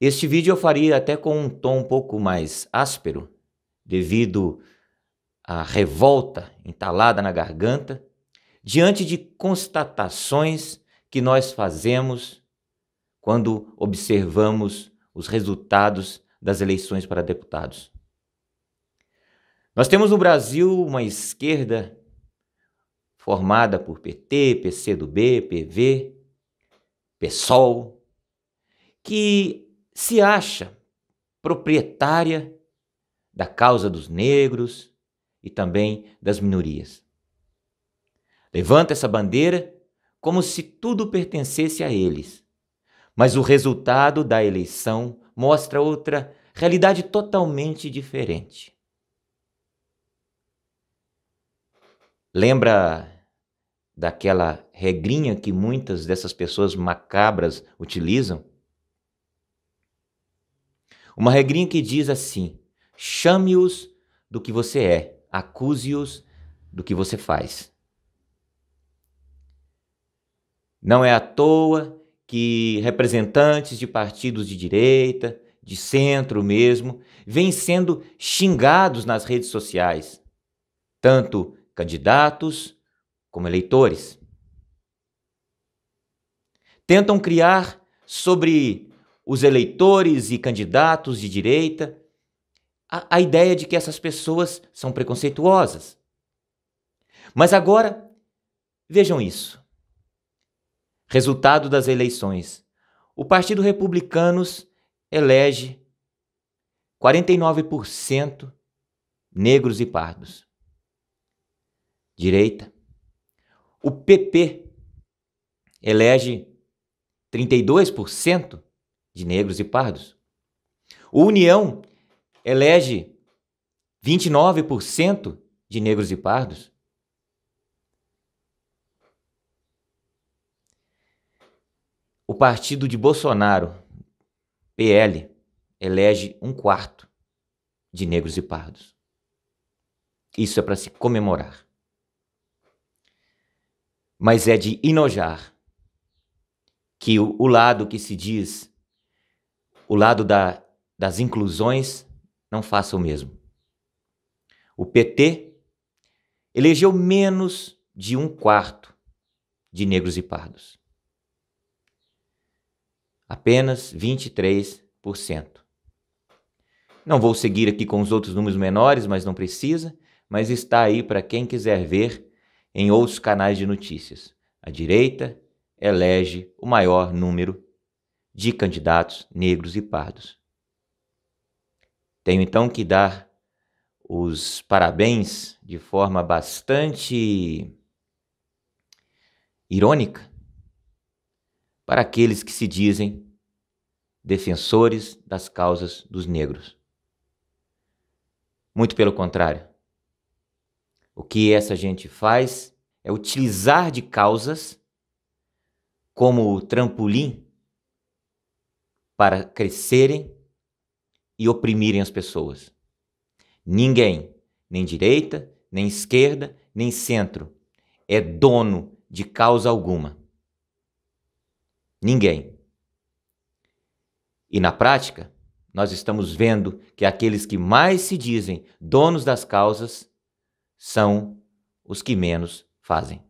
Este vídeo eu faria até com um tom um pouco mais áspero, devido à revolta entalada na garganta, diante de constatações que nós fazemos quando observamos os resultados das eleições para deputados. Nós temos no Brasil uma esquerda formada por PT, PCdoB, PV, PSOL, que se acha proprietária da causa dos negros e também das minorias. Levanta essa bandeira como se tudo pertencesse a eles. Mas o resultado da eleição mostra outra realidade totalmente diferente. Lembra daquela regrinha que muitas dessas pessoas macabras utilizam uma regrinha que diz assim: chame-os do que você é, acuse-os do que você faz. Não é à toa que representantes de partidos de direita, de centro mesmo, vêm sendo xingados nas redes sociais, tanto candidatos como eleitores. Tentam criar sobre os eleitores e candidatos de direita, a, a ideia de que essas pessoas são preconceituosas. Mas agora, vejam isso. Resultado das eleições. O Partido Republicanos elege 49% negros e pardos. Direita. O PP elege 32% de negros e pardos. O União elege 29% de negros e pardos. O partido de Bolsonaro, PL, elege um quarto de negros e pardos. Isso é para se comemorar. Mas é de enojar que o, o lado que se diz o lado da, das inclusões, não faça o mesmo. O PT elegeu menos de um quarto de negros e pardos. Apenas 23%. Não vou seguir aqui com os outros números menores, mas não precisa, mas está aí para quem quiser ver em outros canais de notícias. A direita elege o maior número de candidatos negros e pardos. Tenho então que dar os parabéns de forma bastante irônica para aqueles que se dizem defensores das causas dos negros. Muito pelo contrário. O que essa gente faz é utilizar de causas como trampolim para crescerem e oprimirem as pessoas. Ninguém, nem direita, nem esquerda, nem centro, é dono de causa alguma. Ninguém. E na prática, nós estamos vendo que aqueles que mais se dizem donos das causas são os que menos fazem.